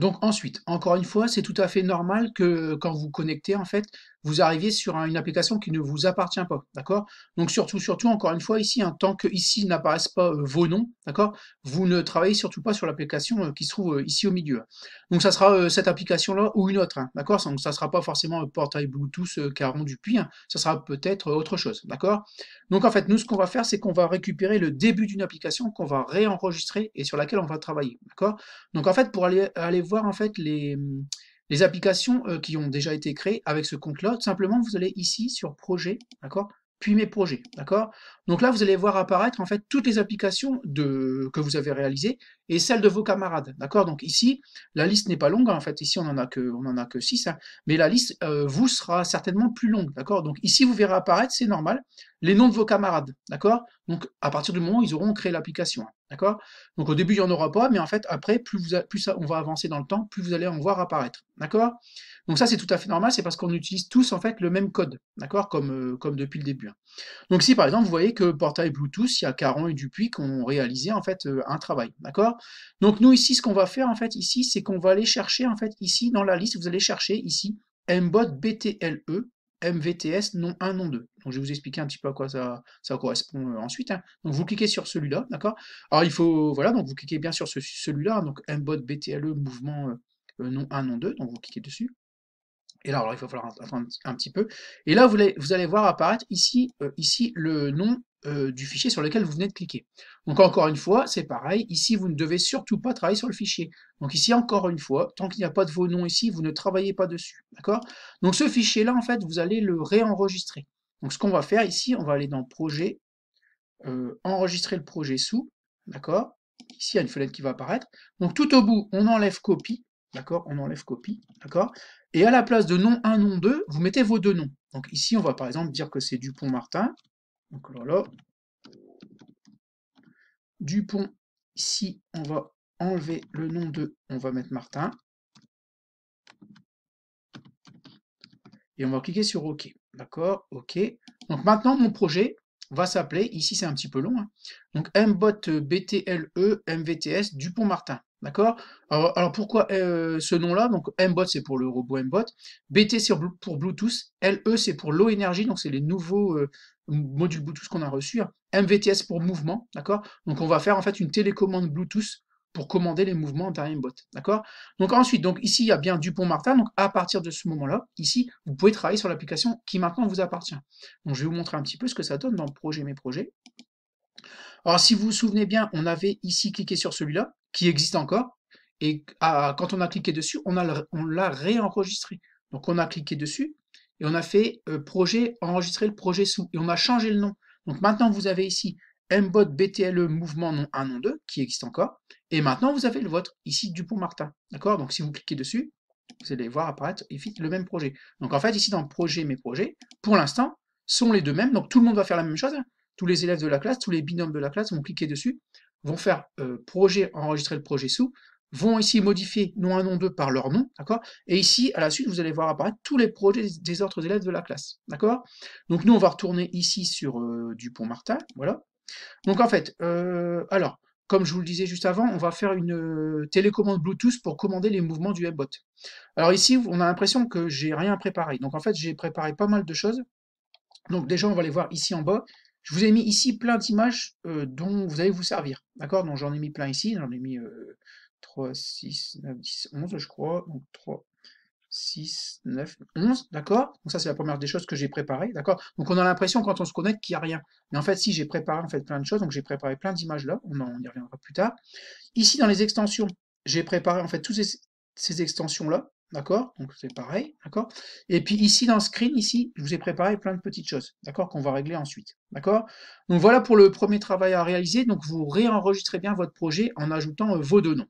Donc ensuite, encore une fois, c'est tout à fait normal que euh, quand vous connectez, en fait, vous arriviez sur une application qui ne vous appartient pas, d'accord Donc surtout, surtout, encore une fois, ici, hein, tant que ici n'apparaissent pas euh, vos noms, d'accord Vous ne travaillez surtout pas sur l'application euh, qui se trouve euh, ici au milieu. Donc ça sera cette application-là ou une autre, hein, d'accord Donc ça ne sera pas forcément le portail Bluetooth Caron Dupuis, hein. ça sera peut-être autre chose, d'accord Donc en fait, nous, ce qu'on va faire, c'est qu'on va récupérer le début d'une application qu'on va réenregistrer et sur laquelle on va travailler, d'accord Donc en fait, pour aller, aller voir en fait les les applications euh, qui ont déjà été créées avec ce compte-là, simplement, vous allez ici sur projet, d'accord puis mes projets, d'accord Donc là, vous allez voir apparaître en fait toutes les applications que vous avez réalisées et celles de vos camarades, d'accord Donc ici, la liste n'est pas longue, hein, en fait, ici on n'en a que on en a que 6, hein. mais la liste euh, vous sera certainement plus longue, d'accord Donc ici, vous verrez apparaître, c'est normal, les noms de vos camarades, d'accord Donc à partir du moment où ils auront créé l'application. Hein. D'accord Donc au début, il n'y en aura pas, mais en fait, après, plus, on va avancer dans le temps, plus vous allez en voir apparaître. D'accord Donc ça, c'est tout à fait normal, c'est parce qu'on utilise tous en fait le même code, d'accord euh, comme, depuis le début. Hein. Donc si par exemple, vous voyez que portail Bluetooth, il y a Caron et Dupuis qui ont réalisé en fait euh, un travail. D'accord Donc nous ici, ce qu'on va faire en fait ici, c'est qu'on va aller chercher en fait ici dans la liste, vous allez chercher ici mbot BTLE, MVTS non 1, non 2. Donc je vais vous expliquer un petit peu à quoi ça, correspond euh, ensuite. Hein. Donc vous cliquez sur celui-là, d'accord Alors il faut, voilà, donc vous cliquez bien sur celui-là, hein. donc MBOT BTLE mouvement euh, euh, non 1, non 2, donc vous cliquez dessus. Et là, il va falloir attendre un petit peu. Et là, vous allez, voir apparaître ici, euh, ici le nom euh, du fichier sur lequel vous venez de cliquer. Donc encore une fois, c'est pareil. Ici, vous ne devez surtout pas travailler sur le fichier. Donc ici, encore une fois, tant qu'il n'y a pas de vos noms ici, vous ne travaillez pas dessus. D'accord Donc ce fichier-là, en fait, vous allez le réenregistrer. Donc ce qu'on va faire ici, on va aller dans Projet, euh, Enregistrer le projet sous. D'accord Ici, il y a une fenêtre qui va apparaître. Donc tout au bout, on enlève Copie. D'accord On enlève copie. D'accord Et à la place de nom 1, nom 2, vous mettez vos deux noms. Donc ici, on va par exemple dire que c'est Dupont-Martin. Donc là, là, Dupont, ici, on va enlever le nom 2, on va mettre Martin. Et on va cliquer sur OK. D'accord OK. Donc maintenant, mon projet va s'appeler, ici c'est un petit peu long, hein. donc mbot btle mvts Dupont-Martin. D'accord alors, pourquoi euh, ce nom-là Donc MBOT c'est pour le robot MBOT, BT c'est pour Bluetooth, LE c'est pour low energy, donc c'est les nouveaux euh, modules Bluetooth qu'on a reçus, hein. MVTS pour mouvement, d'accord Donc on va faire en fait une télécommande Bluetooth pour commander les mouvements d'un Mbot. D'accord Donc ensuite, donc ici, il y a bien Dupont-Martin. Donc à partir de ce moment-là, ici, vous pouvez travailler sur l'application qui maintenant vous appartient. Donc je vais vous montrer un petit peu ce que ça donne dans le projet Mes Projets. Alors si vous vous souvenez bien, on avait ici cliqué sur celui-là qui existe encore. Et quand on a cliqué dessus, on l'a réenregistré. Donc on a cliqué dessus et on a fait euh, projet, enregistrer le projet sous. Et on a changé le nom. Donc maintenant, vous avez ici Mbot BTLE mouvement nom 1, nom 2 qui existe encore. Et maintenant, vous avez le vôtre, ici Dupont-Martin. D'accord Donc si vous cliquez dessus, vous allez voir apparaître le même projet. Donc en fait, ici dans projet, mes projets, pour l'instant, sont les deux mêmes. Donc tout le monde va faire la même chose. Tous les élèves de la classe, tous les binômes de la classe vont cliquer dessus vont faire euh, projet, enregistrer le projet sous, vont ici modifier nom un, nom deux par leur nom, d'accord Et ici, à la suite, vous allez voir apparaître tous les projets des autres élèves de la classe, d'accord Donc nous, on va retourner ici sur euh, Dupont-Martin, voilà. Donc en fait, euh, alors, comme je vous le disais juste avant, on va faire une télécommande Bluetooth pour commander les mouvements du webbot. Alors ici, on a l'impression que j'ai rien préparé. Donc en fait, j'ai préparé pas mal de choses. Donc déjà, on va les voir ici en bas. Je vous ai mis ici plein d'images euh, dont vous allez vous servir. D'accord Donc j'en ai mis plein ici, j'en ai mis 3, 6, 9, 10, 11 je crois. Donc 3, 6, 9, 11, d'accord Donc ça c'est la première des choses que j'ai préparées, d'accord Donc on a l'impression quand on se connecte qu'il n'y a rien. Mais en fait si j'ai préparé en fait plein de choses, donc j'ai préparé plein d'images là, on, y reviendra plus tard. Ici dans les extensions, j'ai préparé en fait toutes ces extensions là, D'accord Donc c'est pareil, d'accord Et puis ici dans Screen, ici, je vous ai préparé plein de petites choses, d'accord Qu'on va régler ensuite, d'accord Donc voilà pour le premier travail à réaliser. Donc vous réenregistrez bien votre projet en ajoutant euh, vos deux noms,